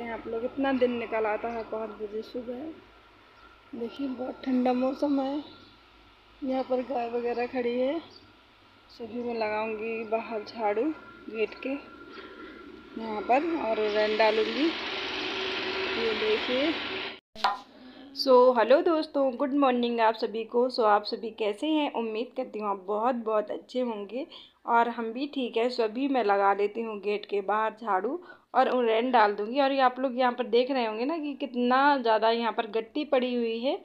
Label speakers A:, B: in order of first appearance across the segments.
A: देखते हैं आप लोग इतना दिन निकल आता है पाँच बजे सुबह देखिए बहुत ठंडा मौसम है यहाँ पर गाय वगैरह खड़ी है सभी में लगाऊंगी बाहर झाड़ू गेट के यहाँ पर और रन डालूंगी ये देखिए सो so, हेलो दोस्तों गुड मॉर्निंग आप सभी को सो so, आप सभी कैसे हैं उम्मीद करती हूँ आप बहुत बहुत अच्छे होंगे और हम भी ठीक है सो अभी मैं लगा लेती हूँ गेट के बाहर झाड़ू और रेन डाल दूँगी और ये आप लोग यहाँ पर देख रहे होंगे ना कि कितना ज़्यादा यहाँ पर गट्टी पड़ी हुई है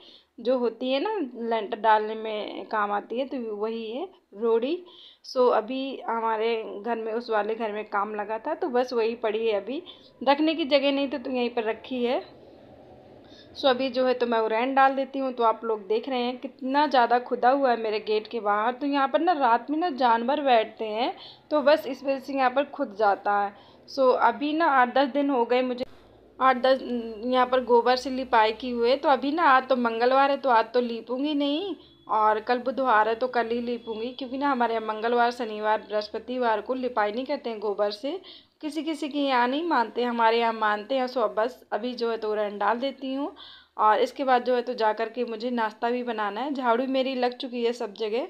A: जो होती है ना लेंटर डालने में काम आती है तो वही है रोड़ी सो अभी हमारे घर में उस वाले घर में काम लगा था तो बस वही पड़ी है अभी रखने की जगह नहीं तो तो यहीं पर रखी है सो अभी जो है तो मैं उरैन डाल देती हूँ तो आप लोग देख रहे हैं कितना ज़्यादा खुदा हुआ है मेरे गेट के बाहर तो यहाँ पर ना रात में ना जानवर बैठते हैं तो बस इस वजह से यहाँ पर खुद जाता है सो अभी ना आठ दस दिन हो गए मुझे आठ दस यहाँ पर गोबर से लिपाई की हुए तो अभी ना आज तो मंगलवार है तो आज तो लीपूंगी नहीं और कल बुधवार है तो कल ही लीपूँगी क्योंकि ना हमारे यहाँ मंगलवार शनिवार बृहस्पतिवार को लिपाई नहीं करते हैं गोबर से किसी किसी की यहाँ नहीं मानते हमारे यहाँ मानते हैं सो बस अभी जो है तो रन डाल देती हूँ और इसके बाद जो है तो जा कर के मुझे नाश्ता भी बनाना है झाड़ू मेरी लग चुकी है सब जगह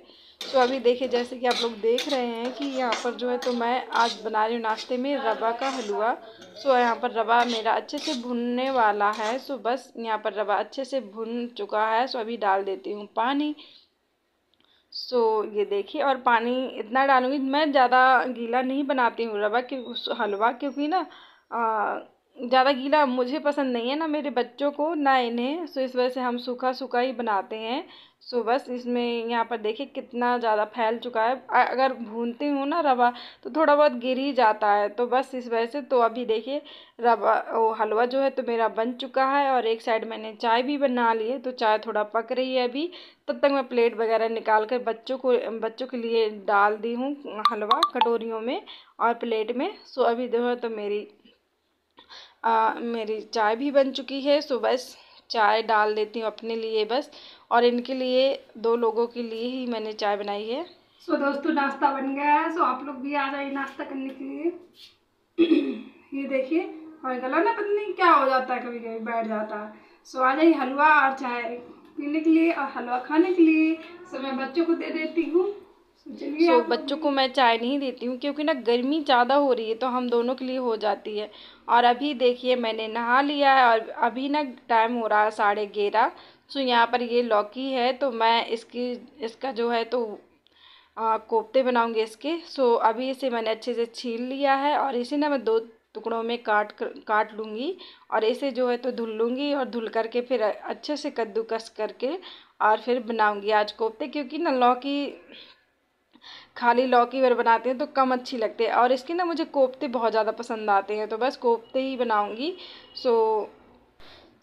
A: तो अभी देखिए जैसे कि आप लोग देख रहे हैं कि यहाँ पर जो है तो मैं आज बना रही हूँ नाश्ते में रवा का हलवा सो यहाँ पर रवा मेरा अच्छे से भुनने वाला है सो बस यहाँ पर रवा अच्छे से भुन चुका है सो अभी डाल देती हूँ पानी सो so, ये देखिए और पानी इतना डालूंगी मैं ज़्यादा गीला नहीं बनाती हूँ रवा क्यों हलवा क्योंकि ना ज़्यादा गीला मुझे पसंद नहीं है ना मेरे बच्चों को ना इन्हें सो तो so, इस वजह से हम सूखा सूखा ही बनाते हैं सो बस इसमें यहाँ पर देखिए कितना ज़्यादा फैल चुका है अगर भूनती हूँ ना रवा तो थोड़ा बहुत गिर ही जाता है तो बस इस वजह से तो अभी देखिए रवा वो हलवा जो है तो मेरा बन चुका है और एक साइड मैंने चाय भी बना ली है तो चाय थोड़ा पक रही है अभी तब तक मैं प्लेट वगैरह निकाल कर बच्चों को बच्चों के लिए डाल दी हूँ हलवा कटोरियों में और प्लेट में सो अभी जो है तो मेरी आ, मेरी चाय भी बन चुकी है सो बस चाय डाल देती हूँ अपने लिए बस और इनके लिए दो लोगों के लिए ही मैंने चाय बनाई है सो so, दोस्तों नाश्ता बन गया है सो so, आप लोग भी आ जाइए नाश्ता करने के लिए ये देखिए और गला ना पता नहीं क्या हो जाता है कभी कभी बैठ जाता है सो आ जाइए हलवा और चाय पीने के लिए और हलवा खाने के लिए सो मैं बच्चों को दे देती हूँ तो so, बच्चों को मैं चाय नहीं देती हूँ क्योंकि ना गर्मी ज़्यादा हो रही है तो हम दोनों के लिए हो जाती है और अभी देखिए मैंने नहा लिया है और अभी ना टाइम हो रहा है साढ़े ग्यारह सो तो यहाँ पर ये लौकी है तो मैं इसकी इसका जो है तो कोफ्ते बनाऊँगी इसके सो अभी इसे मैंने अच्छे से छील लिया है और इसे ना मैं दो टुकड़ों में काट कर, काट लूँगी और इसे जो है तो धुल लूँगी और धुल करके फिर अच्छे से कद्दूकस करके और फिर बनाऊँगी आज कोफ्ते क्योंकि ना लौकी खाली लौकी अगर बनाते हैं तो कम अच्छी लगती है और इसके ना मुझे कोफ्ते बहुत ज़्यादा पसंद आते हैं तो बस कोफ्ते ही बनाऊँगी सो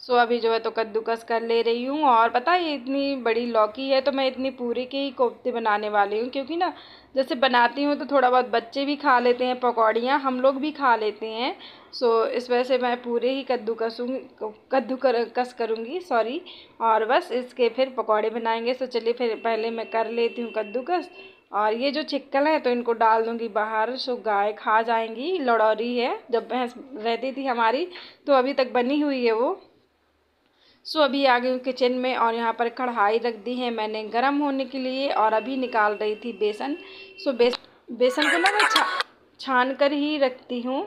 A: सो अभी जो है तो कद्दूकस कर ले रही हूँ और पता है इतनी बड़ी लौकी है तो मैं इतनी पूरी के ही कोफ्ते बनाने वाली हूँ क्योंकि ना जैसे बनाती हूँ तो थोड़ा बहुत बच्चे भी खा लेते हैं पकौड़ियाँ हम लोग भी खा लेते हैं सो इस वजह से मैं पूरे ही कद्दू कसूँगी कद्दू कर कस करूँगी सॉरी और बस इसके फिर पकौड़े बनाएंगे सो चलिए फिर पहले मैं कर लेती हूँ कद्दूकस और ये जो छिक्कल है तो इनको डाल दूंगी बाहर सो गाय खा जाएंगी लड़ौरी है जब भैंस रहती थी हमारी तो अभी तक बनी हुई है वो सो अभी आ गई किचन में और यहाँ पर कढ़ाई रख दी है मैंने गर्म होने के लिए और अभी निकाल रही थी बेसन सो बेस बेसन को ना मैं छा छान कर ही रखती हूँ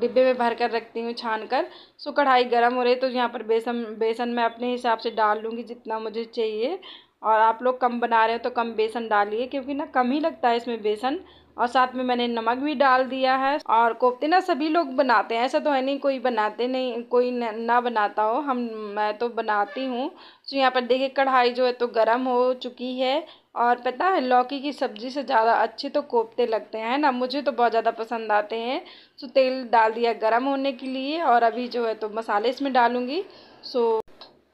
A: डिब्बे में भर कर रखती हूँ छान कर सो कढ़ाई गर्म हो रही है तो यहाँ पर बेसन बेसन मैं अपने हिसाब से डाल लूँगी जितना मुझे चाहिए और आप लोग कम बना रहे हो तो कम बेसन डालिए क्योंकि ना कम ही लगता है इसमें बेसन और साथ में मैंने नमक भी डाल दिया है और कोफ्ते ना सभी लोग बनाते हैं ऐसा तो है नहीं कोई बनाते नहीं कोई ना बनाता हो हम मैं तो बनाती हूँ तो यहाँ पर देखिए कढ़ाई जो है तो गर्म हो चुकी है और पता है लौकी की सब्ज़ी से ज़्यादा अच्छे तो कोफ्ते लगते हैं ना मुझे तो बहुत ज़्यादा पसंद आते हैं सो तो तेल डाल दिया गर्म होने के लिए और अभी जो है तो मसाले इसमें डालूँगी सो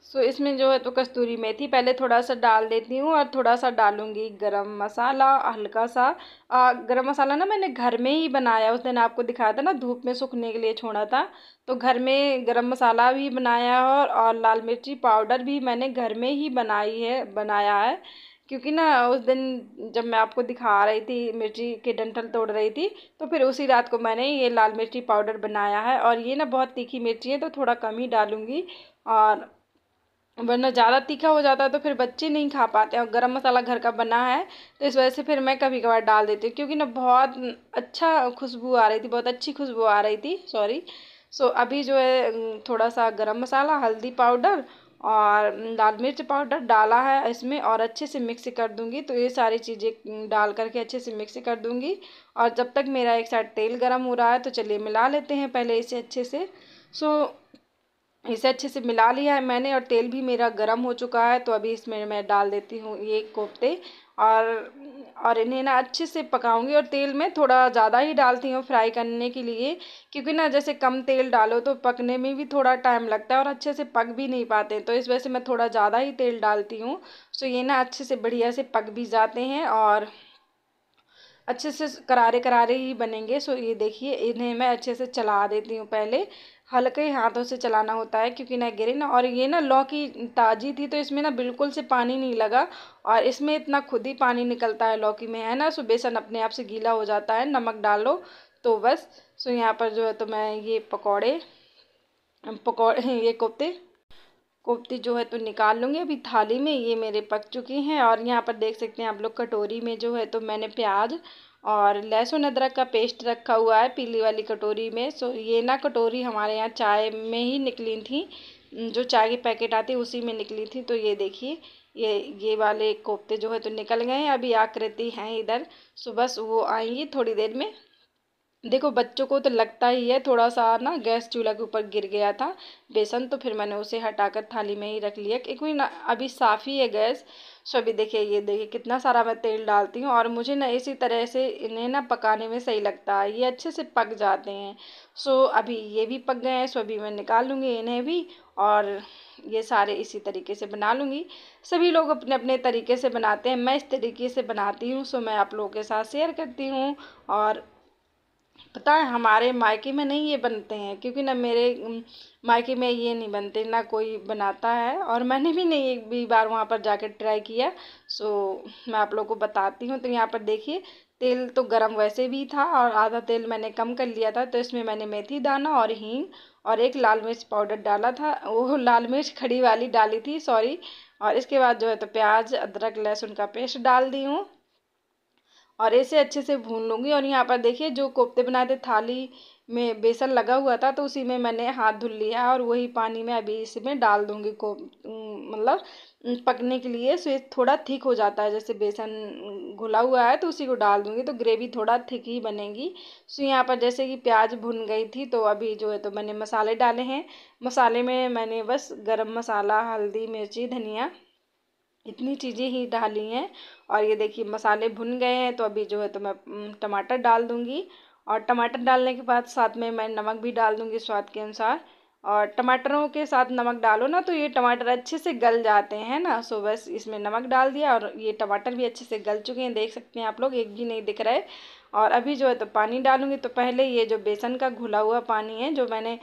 A: सो so, इसमें जो है तो कस्तूरी मेथी पहले थोड़ा सा डाल देती हूँ और थोड़ा सा डालूंगी गरम मसाला हल्का सा आ, गरम मसाला ना मैंने घर में ही बनाया उस दिन आपको दिखाया था ना धूप में सूखने के लिए छोड़ा था तो घर में गरम मसाला भी बनाया और, और लाल मिर्ची पाउडर भी मैंने घर में ही बनाई है बनाया है क्योंकि ना उस दिन जब मैं आपको दिखा रही थी मिर्ची के डंठल तोड़ रही थी तो फिर उसी रात को मैंने ये लाल मिर्ची पाउडर बनाया है और ये ना बहुत तीखी मिर्ची है तो थोड़ा कम ही डालूँगी और वरना ज़्यादा तीखा हो जाता है तो फिर बच्चे नहीं खा पाते और गरम मसाला घर का बना है तो इस वजह से फिर मैं कभी कभार डाल देती हूँ क्योंकि ना बहुत अच्छा खुशबू आ रही थी बहुत अच्छी खुशबू आ रही थी सॉरी सो अभी जो है थोड़ा सा गरम मसाला हल्दी पाउडर और लाल मिर्च पाउडर डाला है इसमें और अच्छे से मिक्स कर दूँगी तो ये सारी चीज़ें डाल करके अच्छे से मिक्स कर दूँगी और जब तक मेरा एक साइड तेल गर्म हो रहा है तो चलिए मिला लेते हैं पहले इसे अच्छे से सो so, इसे अच्छे से मिला लिया है मैंने और तेल भी मेरा गरम हो चुका है तो अभी इसमें मैं डाल देती हूँ ये कोफ्ते और और इन्हें ना अच्छे से पकाऊंगी और तेल में थोड़ा ज़्यादा ही डालती हूँ फ्राई करने के लिए क्योंकि ना जैसे कम तेल डालो तो पकने में भी थोड़ा टाइम लगता है और अच्छे से पक भी नहीं पाते तो इस वजह से मैं थोड़ा ज़्यादा ही तेल डालती हूँ सो तो ये ना अच्छे से बढ़िया से पक भी जाते हैं और अच्छे से करारे करारे ही बनेंगे सो ये देखिए इन्हें मैं अच्छे से चला देती हूँ पहले हल्के हाथों से चलाना होता है क्योंकि ना गिरे ना और ये ना लौ की ताज़ी थी तो इसमें ना बिल्कुल से पानी नहीं लगा और इसमें इतना खुद ही पानी निकलता है लौकी में है ना सो बेसन अपने आप से गीला हो जाता है नमक डालो तो बस सो यहाँ पर जो है तो मैं ये पकौड़े पकौड़े ये कोफ्ते कोफ्ते जो है तो निकाल लूँगी अभी थाली में ये मेरे पक चुकी हैं और यहाँ पर देख सकते हैं आप लोग कटोरी में जो है तो मैंने प्याज और लहसुन अदरक का पेस्ट रखा हुआ है पीली वाली कटोरी में सो ये ना कटोरी हमारे यहाँ चाय में ही निकली थी जो चाय के पैकेट आती उसी में निकली थी तो ये देखिए ये ये वाले कोफ्ते जो है तो निकल गए हैं अभी आकृति हैं इधर सुबह वो आएंगी थोड़ी देर में देखो बच्चों को तो लगता ही है थोड़ा सा ना गैस चूल्हा के ऊपर गिर गया था बेसन तो फिर मैंने उसे हटाकर थाली में ही रख लिया क्योंकि ना अभी साफ़ ही है गैस सो अभी देखिए ये देखिए कितना सारा मैं तेल डालती हूँ और मुझे ना इसी तरह से इन्हें ना पकाने में सही लगता है ये अच्छे से पक जाते हैं सो अभी ये भी पक गए हैं सो अभी मैं निकाल लूँगी इन्हें भी और ये सारे इसी तरीके से बना लूँगी सभी लोग अपने अपने तरीके से बनाते हैं मैं इस तरीके से बनाती हूँ सो मैं आप लोगों के साथ शेयर करती हूँ और पता है हमारे मायके में नहीं ये बनते हैं क्योंकि ना मेरे मायके में ये नहीं बनते ना कोई बनाता है और मैंने भी नहीं एक भी बार वहाँ पर जाकर ट्राई किया सो मैं आप लोग को बताती हूँ तो यहाँ पर देखिए तेल तो गरम वैसे भी था और आधा तेल मैंने कम कर लिया था तो इसमें मैंने मेथी दाना और हींग और एक लाल मिर्च पाउडर डाला था वो लाल मिर्च खड़ी वाली डाली थी सॉरी और इसके बाद जो है तो प्याज अदरक लहसुन का पेस्ट डाल दी हूँ और ऐसे अच्छे से भून लूँगी और यहाँ पर देखिए जो कोफ्ते बनाए थे थाली में बेसन लगा हुआ था तो उसी में मैंने हाथ धुल लिया और वही पानी में अभी इसमें डाल दूँगी को मतलब पकने के लिए सो ये थोड़ा थिक हो जाता है जैसे बेसन घुला हुआ है तो उसी को डाल दूँगी तो ग्रेवी थोड़ा थिक ही बनेगी सो यहाँ पर जैसे कि प्याज भुन गई थी तो अभी जो है तो मैंने मसाले डाले हैं मसाले में मैंने बस गर्म मसाला हल्दी मिर्ची धनिया इतनी चीज़ें ही डाली हैं और ये देखिए मसाले भुन गए हैं तो अभी जो है तो मैं टमाटर डाल दूँगी और टमाटर डालने के बाद साथ में मैं नमक भी डाल दूँगी स्वाद के अनुसार और टमाटरों के साथ नमक डालो ना तो ये टमाटर अच्छे से गल जाते हैं ना सो बस इसमें नमक डाल दिया और ये टमाटर भी अच्छे से गल चुके हैं देख सकते हैं आप लोग एक भी नहीं दिख रहा है और अभी जो है तो पानी डालूंगी तो पहले ये जो बेसन का घुला हुआ पानी है जो मैंने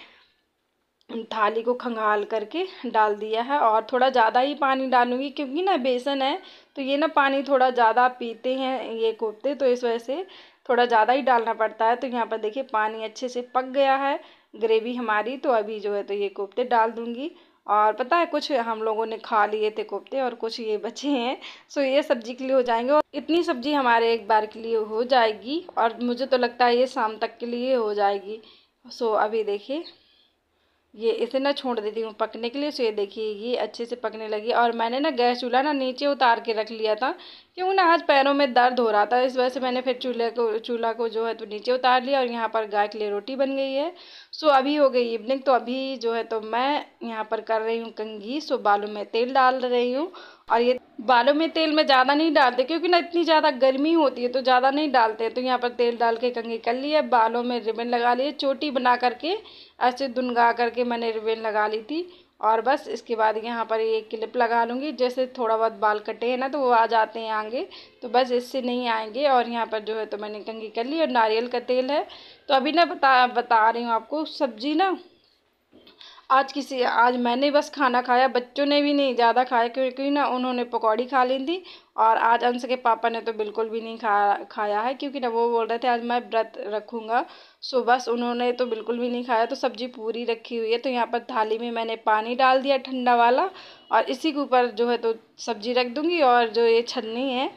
A: थाली को खंगाल करके डाल दिया है और थोड़ा ज़्यादा ही पानी डालूंगी क्योंकि ना बेसन है तो ये ना पानी थोड़ा ज़्यादा पीते हैं ये कोफ्ते तो इस वजह से थोड़ा ज़्यादा ही डालना पड़ता है तो यहाँ पर देखिए पानी अच्छे से पक गया है ग्रेवी हमारी तो अभी जो है तो ये कोफ्ते डाल दूँगी और पता है कुछ हम लोगों ने खा लिए थे कोफ्ते और कुछ ये बचे हैं सो ये सब्जी के लिए हो जाएंगे और इतनी सब्जी हमारे एक बार के लिए हो जाएगी और मुझे तो लगता है ये शाम तक के लिए हो जाएगी सो अभी देखिए ये इसे ना छोड़ देती हूँ पकने के लिए सो ये देखिए ये अच्छे से पकने लगी और मैंने ना गैस चूल्हा ना नीचे उतार के रख लिया था क्योंकि ना आज पैरों में दर्द हो रहा था इस वजह से मैंने फिर चूल्हे को चूल्हा को जो है तो नीचे उतार लिया और यहाँ पर गाय के लिए रोटी बन गई है सो अभी हो गई इवनिंग तो अभी जो है तो मैं यहाँ पर कर रही हूँ कंघी सो बालों में तेल डाल रही हूँ और ये बालों में तेल में ज़्यादा नहीं डालते क्योंकि ना इतनी ज़्यादा गर्मी होती है तो ज़्यादा नहीं डालते तो यहाँ पर तेल डाल के कंघी कर लिए बालों में रिबन लगा लिए चोटी बना करके ऐसे दुनगा करके मैंने रिबन लगा ली थी और बस इसके बाद यहाँ पर ये क्लिप लगा लूँगी जैसे थोड़ा बहुत बाल कटे हैं ना तो वो आ जाते हैं आगे तो बस इससे नहीं आएंगे और यहाँ पर जो है तो मैंने कंगी कर ली और नारियल का तेल है तो अभी ना बता बता रही हूँ आपको सब्जी ना आज किसी आज मैंने बस खाना खाया बच्चों ने भी नहीं ज़्यादा खाया क्योंकि ना उन्होंने पकौड़ी खा ली थी और आज अंश के पापा ने तो बिल्कुल भी नहीं खा खाया है क्योंकि ना वो बोल रहे थे आज मैं व्रत रखूँगा सो बस उन्होंने तो बिल्कुल भी नहीं खाया तो सब्जी पूरी रखी हुई है तो यहाँ पर थाली में मैंने पानी डाल दिया ठंडा वाला और इसी के ऊपर जो है तो सब्जी रख दूँगी और जो ये छन्नी है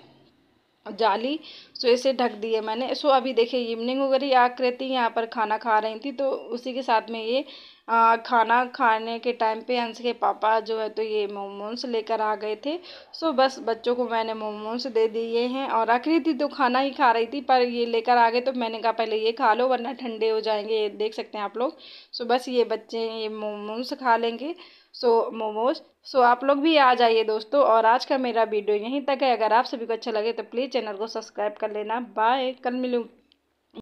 A: जाली सो इसे ढक दिए मैंने सो अभी देखे इवनिंग वगैरह आकृति यहाँ पर खाना खा रही थी तो उसी के साथ में ये आ, खाना खाने के टाइम पे अंश के पापा जो है तो ये मोमोज लेकर आ गए थे सो बस बच्चों को मैंने मोमोज दे दिए हैं और रख रही थी तो खाना ही खा रही थी पर ये लेकर आ गए तो मैंने कहा पहले ये खा लो वरना ठंडे हो जाएंगे ये देख सकते हैं आप लोग सो बस ये बच्चे ये मोमोज खा लेंगे सो मोमोज सो आप लोग भी आ जाइए दोस्तों और आज का मेरा वीडियो यहीं तक है अगर आप सभी को अच्छा लगे तो प्लीज़ चैनल को सब्सक्राइब कर लेना बाय कल मिलूँ